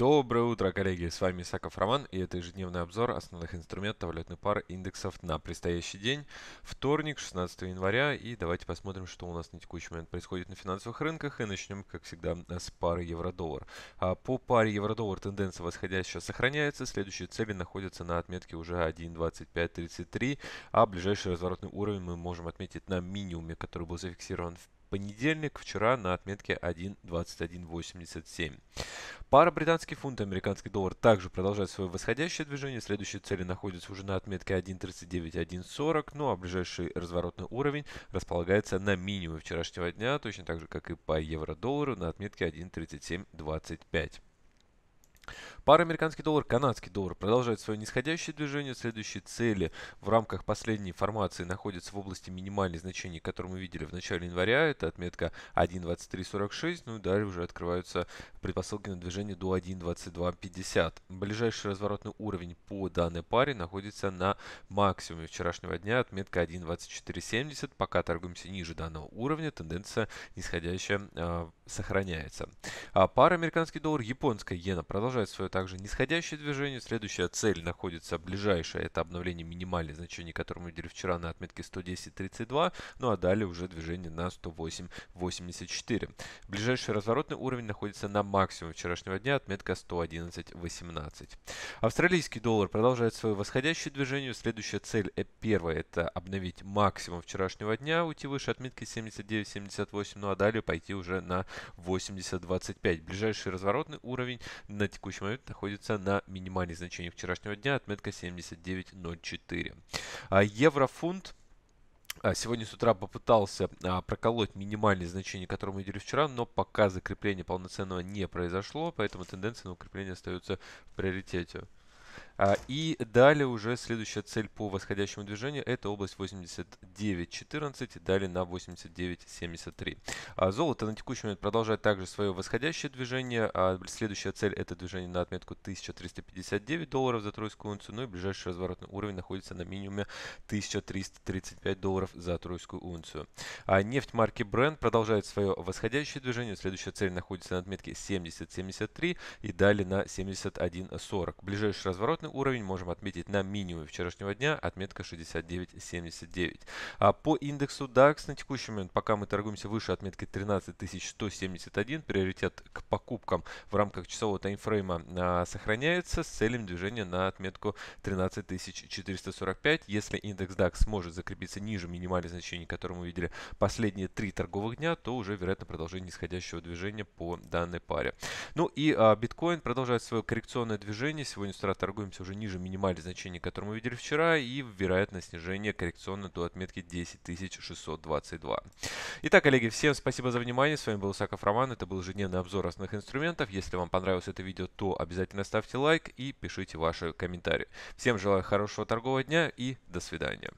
Доброе утро, коллеги! С вами Исаков Роман и это ежедневный обзор основных инструментов валютной пары индексов на предстоящий день. Вторник, 16 января и давайте посмотрим, что у нас на текущий момент происходит на финансовых рынках и начнем, как всегда, с пары евро-доллар. А, по паре евро-доллар тенденция восходящая сохраняется, следующие цели находятся на отметке уже 1.2533, а ближайший разворотный уровень мы можем отметить на минимуме, который был зафиксирован в понедельник, вчера на отметке 1.2187. Пара британский фунт и американский доллар также продолжает свое восходящее движение. Следующие цели находятся уже на отметке 1.39-1.40, ну а ближайший разворотный уровень располагается на минимуме вчерашнего дня, точно так же, как и по евро-доллару на отметке 1.3725. Пара американский доллар, канадский доллар продолжает свое нисходящее движение. Следующие цели в рамках последней формации находятся в области минимальных значений, которые мы видели в начале января. Это отметка 1.2346. Ну и далее уже открываются предпосылки на движение до 1.2250. Ближайший разворотный уровень по данной паре находится на максимуме вчерашнего дня. Отметка 1.2470. Пока торгуемся ниже данного уровня. Тенденция нисходящая а, сохраняется. А пара американский доллар, японская иена продолжает свое также нисходящее движение. Следующая цель находится ближайшая. Это обновление минимальной значений, которые мы видели вчера на отметке 110.32. Ну а далее уже движение на 108.84. Ближайший разворотный уровень находится на максимум вчерашнего дня, отметка 111.18. Австралийский доллар продолжает свое восходящее движение. Следующая цель э, первая это обновить максимум вчерашнего дня, уйти выше отметки 79.78, ну а далее пойти уже на 80.25. Ближайший разворотный уровень на текущий момент находится на минимальных значениях вчерашнего дня, отметка 79.04. А еврофунт а, Сегодня с утра попытался а, проколоть минимальные значения, которые мы видели вчера, но пока закрепление полноценного не произошло, поэтому тенденция на укрепление остается в приоритете. А, и далее уже следующая цель по восходящему движению – это область 89.14, далее на 89.73. А, золото на текущий момент продолжает также свое восходящее движение. А, следующая цель – это движение на отметку 1359 долларов за тройскую унцию, ну и ближайший разворотный уровень находится на минимуме 1335 долларов за тройскую унцию. Нефть марки Brent продолжает свое восходящее движение. Следующая цель находится на отметке 70.73 и далее на 71.40. Ближайший разворотный уровень можем отметить на минимуме вчерашнего дня, отметка 69.79. А по индексу DAX на текущий момент, пока мы торгуемся выше отметки 13171, приоритет к покупкам в рамках часового таймфрейма а, сохраняется с целью движения на отметку 13445. Если индекс DAX сможет закрепиться ниже минимальных значений, которые мы видели последние три торговых дня, то уже вероятно продолжение нисходящего движения по данной паре. Ну и а, биткоин продолжает свое коррекционное движение. Сегодня с утра торгуем находимся уже ниже минимальных значений, которые мы видели вчера, и вероятно снижение коррекционной до отметки 10622. Итак, коллеги, всем спасибо за внимание. С вами был Саков Роман. Это был ежедневный обзор основных инструментов. Если вам понравилось это видео, то обязательно ставьте лайк и пишите ваши комментарии. Всем желаю хорошего торгового дня и до свидания.